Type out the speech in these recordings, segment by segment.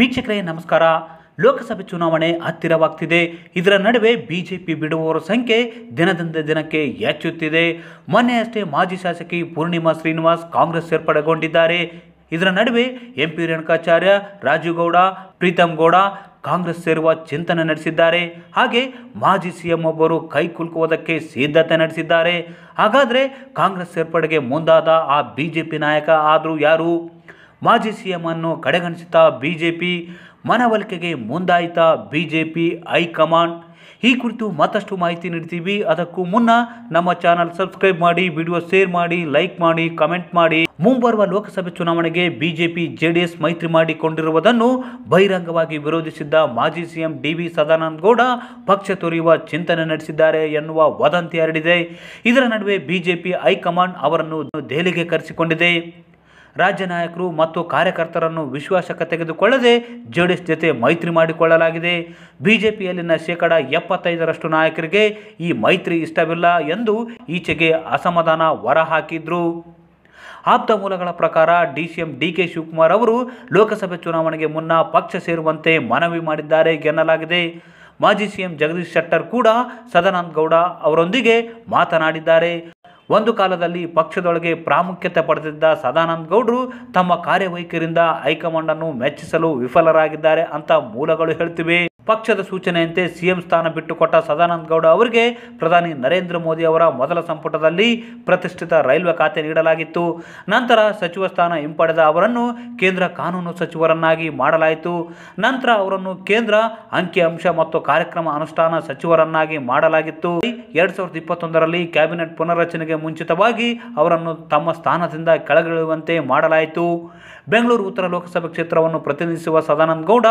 ವೀಕ್ಷಕರೇ ನಮಸ್ಕಾರ ಲೋಕಸಭೆ ಚುನಾವಣೆ ಹತ್ತಿರವಾಗ್ತಿದೆ ಇದರ ನಡುವೆ ಬಿಜೆಪಿ ಬಿಡುವವರ ಸಂಖ್ಯೆ ದಿನದಿಂದ ದಿನಕ್ಕೆ ಹೆಚ್ಚುತ್ತಿದೆ ಮೊನ್ನೆಯಷ್ಟೇ ಮಾಜಿ ಶಾಸಕಿ ಪೂರ್ಣಿಮಾ ಶ್ರೀನಿವಾಸ್ ಕಾಂಗ್ರೆಸ್ ಸೇರ್ಪಡೆಗೊಂಡಿದ್ದಾರೆ ಇದರ ನಡುವೆ ಎಂ ಪಿ ರೇಣುಕಾಚಾರ್ಯ ರಾಜೀವ್ಗೌಡ ಪ್ರೀತಮ್ ಗೌಡ ಕಾಂಗ್ರೆಸ್ ಸೇರುವ ಚಿಂತನೆ ನಡೆಸಿದ್ದಾರೆ ಹಾಗೆ ಮಾಜಿ ಸಿಎಂ ಒಬ್ಬರು ಕೈ ಕುಲುಕುವುದಕ್ಕೆ ಸಿದ್ಧತೆ ನಡೆಸಿದ್ದಾರೆ ಹಾಗಾದರೆ ಕಾಂಗ್ರೆಸ್ ಸೇರ್ಪಡೆಗೆ ಮುಂದಾದ ಆ ಬಿ ನಾಯಕ ಆದರೂ ಯಾರು ಮಾಜಿ ಸಿಎಂ ಅನ್ನು ಕಡೆಗಣಿಸುತ್ತಾ ಬಿಜೆಪಿ ಮನವೊಲಿಕೆಗೆ ಮುಂದಾಯಿತ ಬಿಜೆಪಿ ಹೈಕಮಾಂಡ್ ಈ ಕುರಿತು ಮತ್ತಷ್ಟು ಮಾಹಿತಿ ನೀಡ್ತೀವಿ ಅದಕ್ಕೂ ಮುನ್ನ ನಮ್ಮ ಚಾನಲ್ ಸಬ್ಸ್ಕ್ರೈಬ್ ಮಾಡಿ ವಿಡಿಯೋ ಶೇರ್ ಮಾಡಿ ಲೈಕ್ ಮಾಡಿ ಕಮೆಂಟ್ ಮಾಡಿ ಮುಂಬರುವ ಲೋಕಸಭೆ ಚುನಾವಣೆಗೆ ಬಿಜೆಪಿ ಜೆಡಿಎಸ್ ಮೈತ್ರಿ ಮಾಡಿಕೊಂಡಿರುವುದನ್ನು ಬಹಿರಂಗವಾಗಿ ವಿರೋಧಿಸಿದ್ದ ಮಾಜಿ CM D V Sadananda Gowda ಪಕ್ಷ ತೊರೆಯುವ ಚಿಂತನೆ ನಡೆಸಿದ್ದಾರೆ ಎನ್ನುವ ವದಂತಿ ಹರಡಿದೆ ಇದರ ನಡುವೆ ಬಿಜೆಪಿ ಹೈಕಮಾಂಡ್ ಅವರನ್ನು ದೆಹಲಿಗೆ ಕರೆಸಿಕೊಂಡಿದೆ ರಾಜ್ಯ ನಾಯಕರು ಮತ್ತು ಕಾರ್ಯಕರ್ತರನ್ನು ವಿಶ್ವಾಸಕ್ಕೆ ತೆಗೆದುಕೊಳ್ಳದೆ ಜೆಡಿಎಸ್ ಜೊತೆ ಮೈತ್ರಿ ಮಾಡಿಕೊಳ್ಳಲಾಗಿದೆ ಬಿಜೆಪಿಯಲ್ಲಿನ ಶೇಕಡಾ ಎಪ್ಪತ್ತೈದರಷ್ಟು ನಾಯಕರಿಗೆ ಈ ಮೈತ್ರಿ ಇಷ್ಟವಿಲ್ಲ ಎಂದು ಈಚೆಗೆ ಅಸಮಾಧಾನ ಹೊರಹಾಕಿದ್ರು ಆಪ್ತ ಮೂಲಗಳ ಪ್ರಕಾರ D C M D K Shivakumar ಅವರು ಲೋಕಸಭೆ ಚುನಾವಣೆಗೆ ಮುನ್ನ ಪಕ್ಷ ಸೇರುವಂತೆ ಮನವಿ ಮಾಡಿದ್ದಾರೆ ಎನ್ನಲಾಗಿದೆ ಮಾಜಿ ಸಿಎಂ ಜಗದೀಶ್ ಶೆಟ್ಟರ್ ಕೂಡ ಸದಾನಂದ ಗೌಡ ಅವರೊಂದಿಗೆ ಮಾತನಾಡಿದ್ದಾರೆ ಒಂದು ಕಾಲದಲ್ಲಿ ಪಕ್ಷದೊಳಗೆ ಪ್ರಾಮುಖ್ಯತೆ ಪಡೆದಿದ್ದ ಸದಾನಂದ ಗೌಡರು ತಮ್ಮ ಕಾರ್ಯವೈಖರಿಂದ ಅನ್ನು ಮೆಚ್ಚಿಸಲು ವಿಫಲರಾಗಿದ್ದಾರೆ ಅಂತ ಮೂಲಗಳು ಹೇಳ್ತಿವೆ ಪಕ್ಷದ ಸೂಚನೆಯಂತೆ ಸಿಎಂ ಸ್ಥಾನ ಬಿಟ್ಟುಕೊಟ್ಟ ಸದಾನಂದ ಗೌಡ ಅವರಿಗೆ ಪ್ರಧಾನಿ ನರೇಂದ್ರ ಮೋದಿ ಅವರ ಮೊದಲ ಸಂಪುಟದಲ್ಲಿ ಪ್ರತಿಷ್ಠಿತ ರೈಲ್ವೆ ಖಾತೆ ನೀಡಲಾಗಿತ್ತು ನಂತರ ಸಚಿವ ಸ್ಥಾನ ಹಿಂಪಡೆದ ಅವರನ್ನು ಕೇಂದ್ರ ಕಾನೂನು ಸಚಿವರನ್ನಾಗಿ ಮಾಡಲಾಯಿತು ನಂತರ ಅವರನ್ನು ಕೇಂದ್ರ ಅಂಕಿಅಂಶ ಮತ್ತು ಕಾರ್ಯಕ್ರಮ ಅನುಷ್ಠಾನ ಸಚಿವರನ್ನಾಗಿ ಮಾಡಲಾಗಿತ್ತು ಎರಡ್ ಸಾವಿರದ ಇಪ್ಪತ್ತೊಂದರಲ್ಲಿ ಕ್ಯಾಬಿನೆಟ್ ಪುನರ್ರಚನೆಗೆ ಮುಂಚಿತವಾಗಿ ಅವರನ್ನು ತಮ್ಮ ಸ್ಥಾನದಿಂದ ಕೆಳಗಿಳುವಂತೆ ಮಾಡಲಾಯಿತು ಬೆಂಗಳೂರು ಉತ್ತರ ಲೋಕಸಭೆ ಕ್ಷೇತ್ರವನ್ನು ಪ್ರತಿನಿಧಿಸುವ ಸದಾನಂದ ಗೌಡ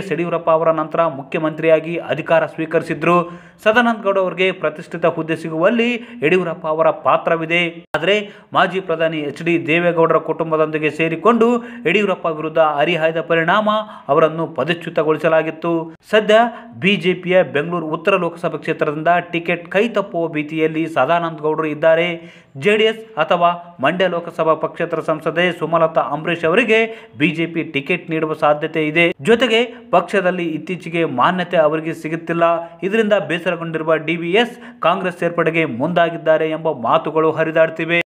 ಎಸ್ ಯಡಿಯೂರಪ್ಪ ಅವರ ನಂತರ ಮುಖ್ಯಮಂತ್ರಿಯಾಗಿ ಅಧಿಕಾರ ಸ್ವೀಕರಿಸಿದ್ರು ಸದಾನಂದ ಗೌಡ ಅವರಿಗೆ ಪ್ರತಿಷ್ಠಿತ ಹುದ್ದೆ ಸಿಗುವಲ್ಲಿ ಯಡಿಯೂರಪ್ಪ ಅವರ ಪಾತ್ರವಿದೆ ಆದರೆ ಮಾಜಿ ಪ್ರಧಾನಿ ಎಚ್ ಡಿ ದೇವೇಗೌಡರ ಕುಟುಂಬದೊಂದಿಗೆ ಸೇರಿಕೊಂಡು ಯಡಿಯೂರಪ್ಪ ವಿರುದ್ಧ ಹರಿಹಾಯ್ದ ಪರಿಣಾಮ ಅವರನ್ನು ಪದಚ್ಯುತಗೊಳಿಸಲಾಗಿತ್ತು ಸದ್ಯ ಬಿಜೆಪಿಯ ಬೆಂಗಳೂರು ಉತ್ತರ ಲೋಕಸಭಾ ಕ್ಷೇತ್ರದಿಂದ ಟಿಕೆಟ್ ಕೈ ತಪ್ಪುವ ಭೀತಿಯಲ್ಲಿ ಸದಾನಂದ ಗೌಡರು ಇದ್ದಾರೆ ಜೆಡಿಎಸ್ ಅಥವಾ ಮಂಡ್ಯ ಲೋಕಸಭಾ ಪಕ್ಷೇತರ ಸಂಸದೆ ಸುಮಲತಾ ಅಂಬರೀಶ್ ಅವರಿಗೆ ಬಿಜೆಪಿ ಟಿಕೆಟ್ ನೀಡುವ ಸಾಧ್ಯತೆ ಇದೆ ಜೊತೆಗೆ ಪಕ್ಷದಲ್ಲಿ ಇತ್ತೀಚೆಗೆ ಮಾನ್ನತೆ ಮಾನ್ಯತೆ ಅವರಿಗೆ ಸಿಗುತ್ತಿಲ್ಲ ಇದರಿಂದ ಬೇಸರಗೊಂಡಿರುವ ಡಿ ಕಾಂಗ್ರೆಸ್ ಸೇರ್ಪಡೆಗೆ ಮುಂದಾಗಿದ್ದಾರೆ ಎಂಬ ಮಾತುಗಳು ಹರಿದಾಡ್ತಿವೆ